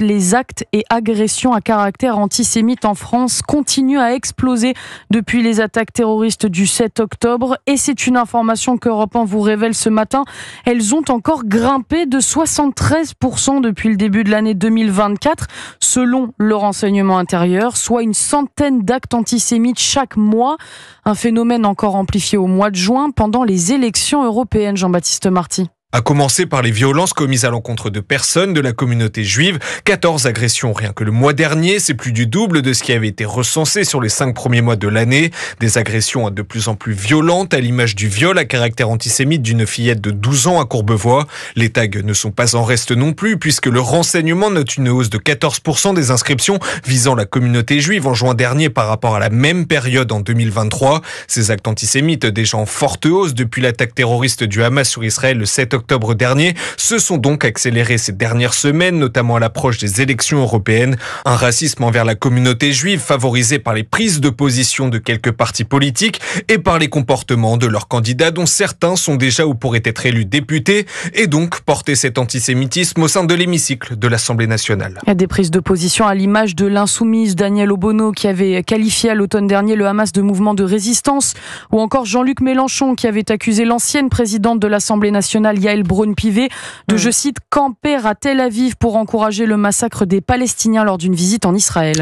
les actes et agressions à caractère antisémite en France continuent à exploser depuis les attaques terroristes du 7 octobre. Et c'est une information qu'Europe 1 vous révèle ce matin. Elles ont encore grimpé de 73% depuis le début de l'année 2024, selon le renseignement intérieur, soit une centaine d'actes antisémites chaque mois. Un phénomène encore amplifié au mois de juin pendant les élections européennes, Jean-Baptiste Marty. À commencer par les violences commises à l'encontre de personnes de la communauté juive, 14 agressions rien que le mois dernier, c'est plus du double de ce qui avait été recensé sur les 5 premiers mois de l'année, des agressions de plus en plus violentes à l'image du viol à caractère antisémite d'une fillette de 12 ans à Courbevoie. Les tags ne sont pas en reste non plus puisque le renseignement note une hausse de 14% des inscriptions visant la communauté juive en juin dernier par rapport à la même période en 2023. Ces actes antisémites déjà en forte hausse depuis l'attaque terroriste du Hamas sur Israël le 7 octobre octobre dernier se sont donc accélérés ces dernières semaines, notamment à l'approche des élections européennes. Un racisme envers la communauté juive favorisé par les prises de position de quelques partis politiques et par les comportements de leurs candidats dont certains sont déjà ou pourraient être élus députés et donc porter cet antisémitisme au sein de l'hémicycle de l'Assemblée nationale. Il y a des prises de position à l'image de l'insoumise Daniel Obono qui avait qualifié à l'automne dernier le Hamas de mouvement de résistance ou encore Jean-Luc Mélenchon qui avait accusé l'ancienne présidente de l'Assemblée nationale Yael Braun-Pivet de, mm. je cite, camper à Tel Aviv pour encourager le massacre des Palestiniens lors d'une visite en Israël.